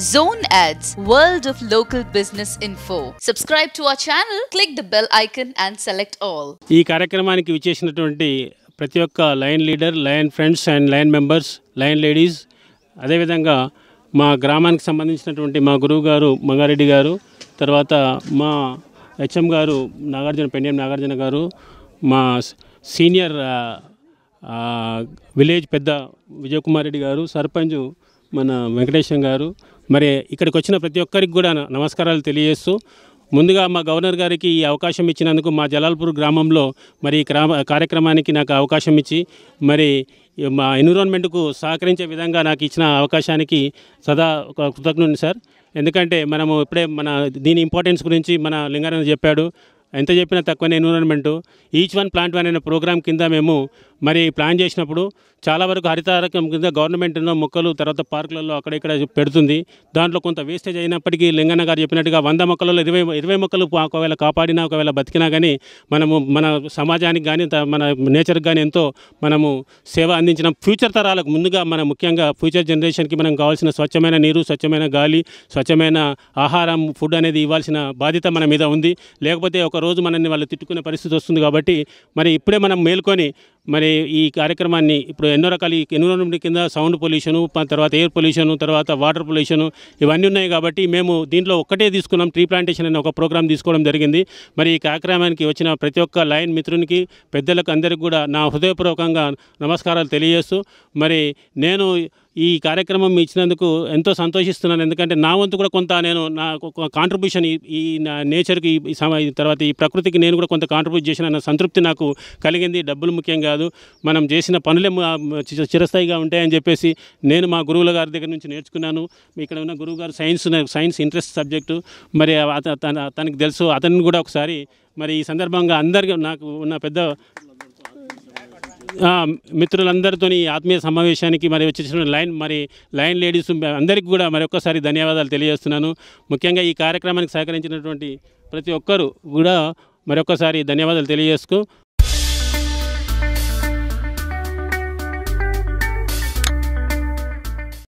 Zone Ads, World of Local Business Info. Subscribe to our channel, click the bell icon and select all. ఈ కార్యక్రమానికి విచ్చేసినటువంటి ప్రతి ఒక్క lion leader lion friends and lion members lion ladies అదేవిధంగా మా గ్రామానికి సంబంధించినటువంటి మా గురువు గారు మంగారెడ్డి గారు తర్వాత మా హెచ్ఎం గారు నాగార్జున పెండియం నాగార్జున గారు మా సీనియర్ విలేజ్ పెద్ద విజయకుమార్ రెడ్డి గారు సర్పంచ్ మన వెంకటేశం గారు మరి ఇక్కడికి వచ్చిన ప్రతి ఒక్కరికి కూడా నమస్కారాలు తెలియజేస్తూ ముందుగా మా గవర్నర్ గారికి ఈ అవకాశం ఇచ్చినందుకు మా జలాల్పూర్ గ్రామంలో మరి కార్యక్రమానికి నాకు అవకాశం ఇచ్చి మరి మా ఎన్విరాన్మెంట్కు సహకరించే విధంగా నాకు ఇచ్చిన అవకాశానికి సదా ఒక కృతజ్ఞుడి సార్ ఎందుకంటే మనము ఇప్పుడే మన దీని ఇంపార్టెన్స్ గురించి మన లింగారాయణ చెప్పాడు ఎంత చెప్పినా తక్కువనే environment each one plant one అనే ప్రోగ్రామ్ కింద మేము మరి ప్లాన్ చేసినప్పుడు చాలా వరకు హరితారకం కింద గవర్నమెంట్ మొక్కలు తర్వాత పార్కులలో అక్కడ ఇక్కడ పెడుతుంది దాంట్లో కొంత వేస్టేజ్ అయినప్పటికీ లింగన్న గారు చెప్పినట్టుగా వంద మొక్కలలో ఇరవై ఇరవై మొక్కలు ఒకవేళ కాపాడినా ఒకవేళ బతికినా కానీ మనము మన సమాజానికి కానీ మన నేచర్కి కానీ ఎంతో మనము సేవ అందించిన ఫ్యూచర్ తరాలకు ముందుగా మనం ముఖ్యంగా ఫ్యూచర్ జనరేషన్కి మనం కావాల్సిన స్వచ్ఛమైన నీరు స్వచ్ఛమైన గాలి స్వచ్ఛమైన ఆహారం ఫుడ్ అనేది ఇవ్వాల్సిన బాధ్యత మన మీద ఉంది లేకపోతే ఒకరోజు మనల్ని వాళ్ళు తిట్టుకునే పరిస్థితి వస్తుంది కాబట్టి మరి ఇప్పుడే మనం మేల్కొని మరి ఈ కార్యక్రమాన్ని ఇప్పుడు ఎన్నో రకాల ఎన్నోమెంట్ కింద సౌండ్ పొల్యూషను తర్వాత ఎయిర్ పొల్యూషను తర్వాత వాటర్ పొల్యూషను ఇవన్నీ ఉన్నాయి కాబట్టి మేము దీంట్లో ఒక్కటే తీసుకున్నాం ట్రీ ప్లాంటేషన్ అనే ఒక ప్రోగ్రామ్ తీసుకోవడం జరిగింది మరి ఈ కార్యక్రమానికి వచ్చిన ప్రతి ఒక్క లైన్ మిత్రునికి పెద్దలకు అందరికి కూడా నా హృదయపూర్వకంగా నమస్కారాలు తెలియజేస్తూ మరి నేను ఈ కార్యక్రమం ఇచ్చినందుకు ఎంతో సంతోషిస్తున్నాను ఎందుకంటే నా వంతు కూడా కొంత నేను నా కాంట్రిబ్యూషన్ ఈ నేచర్కి ఈ తర్వాత ఈ ప్రకృతికి నేను కూడా కొంత కాంట్రిబ్యూట్ చేసిన సంతృప్తి నాకు కలిగింది డబ్బులు ముఖ్యం కాదు మనం చేసిన పనులే చిరస్థాయిగా ఉంటాయని చెప్పేసి నేను మా గురువుల గారి దగ్గర నుంచి నేర్చుకున్నాను ఇక్కడ ఉన్న గురువు గారు సైన్స్ సైన్స్ ఇంట్రెస్ట్ సబ్జెక్టు మరి తనకు తెలుసు అతన్ని కూడా ఒకసారి మరి ఈ సందర్భంగా అందరికీ నాకు ఉన్న పెద్ద మిత్రులందరితో ఈ ఆత్మీయ సమావేశానికి మరి వచ్చేసిన లైన్ మరి లైన్ లేడీస్ అందరికీ కూడా మరొకసారి ధన్యవాదాలు తెలియజేస్తున్నాను ముఖ్యంగా ఈ కార్యక్రమానికి సహకరించినటువంటి ప్రతి ఒక్కరు కూడా మరొకసారి ధన్యవాదాలు తెలియజేసుకు